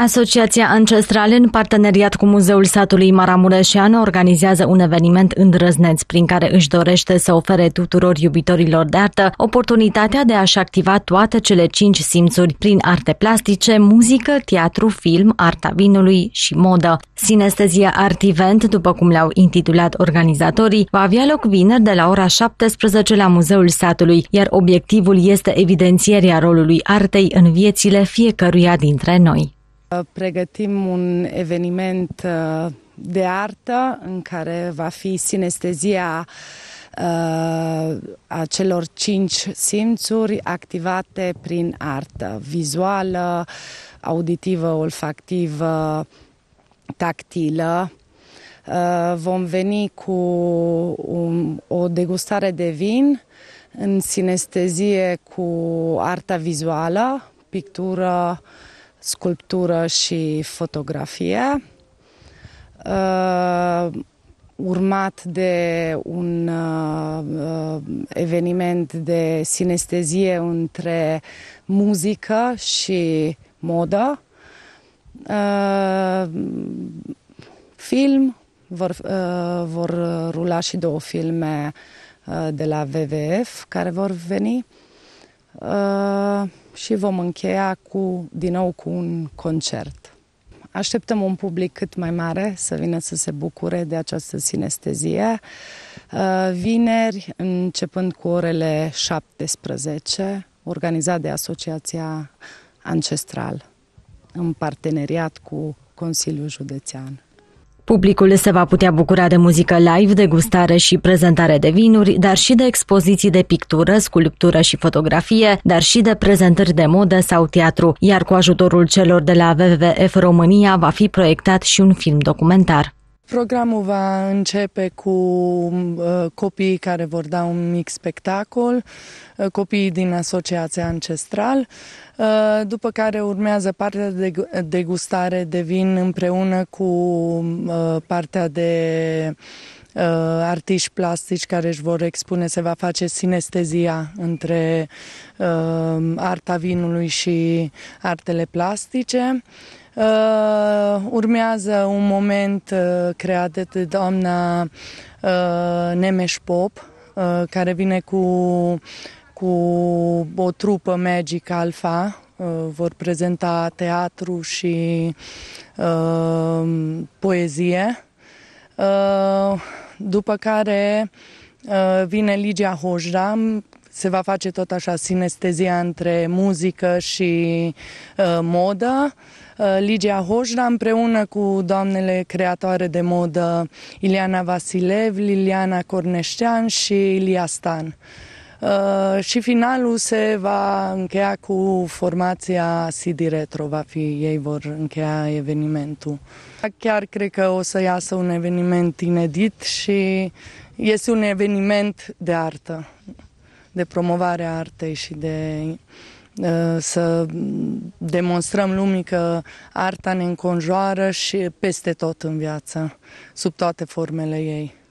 Asociația Ancestral, în parteneriat cu Muzeul Satului Maramureșean, organizează un eveniment îndrăzneț prin care își dorește să ofere tuturor iubitorilor de artă oportunitatea de a-și activa toate cele cinci simțuri prin arte plastice, muzică, teatru, film, arta vinului și modă. Sinestezia Artivent, după cum le-au intitulat organizatorii, va avea loc vineri de la ora 17 la Muzeul Satului, iar obiectivul este evidențierea rolului artei în viețile fiecăruia dintre noi. Uh, pregătim un eveniment uh, de artă în care va fi sinestezia uh, a celor cinci simțuri activate prin artă vizuală, auditivă, olfactivă, tactilă. Vom veni cu o degustare de vin în sinestezie cu arta vizuală, pictură, sculptură și fotografie, uh, urmat de un uh, eveniment de sinestezie între muzică și modă, uh, film, vor, vor rula și două filme de la WWF care vor veni. Uh, și vom încheia cu, din nou cu un concert. Așteptăm un public cât mai mare să vină să se bucure de această sinestezie. Uh, vineri, începând cu orele 17, organizat de Asociația Ancestral, în parteneriat cu Consiliul Județean. Publicul se va putea bucura de muzică live, degustare și prezentare de vinuri, dar și de expoziții de pictură, sculptură și fotografie, dar și de prezentări de modă sau teatru, iar cu ajutorul celor de la WWF România va fi proiectat și un film documentar. Programul va începe cu uh, copiii care vor da un mic spectacol, uh, copiii din Asociația Ancestral, uh, după care urmează partea de degustare de vin împreună cu uh, partea de uh, artiști plastici care își vor expune, se va face sinestezia între uh, arta vinului și artele plastice. Uh, Uh, urmează un moment uh, creat de doamna uh, Nemes Pop, uh, care vine cu, cu o trupă Magic Alpha, uh, vor prezenta teatru și uh, poezie. Uh, după care uh, vine Ligia Hojda se va face tot așa sinestezia între muzică și uh, modă. Uh, Ligia Hojra împreună cu doamnele creatoare de modă Iliana Vasilev, Liliana Corneștean și Ilia Stan. Uh, și finalul se va încheia cu formația CD Retro, va fi, ei vor încheia evenimentul. Chiar cred că o să iasă un eveniment inedit și este un eveniment de artă de promovare a artei și de uh, să demonstrăm lumii că arta ne înconjoară și peste tot în viață, sub toate formele ei.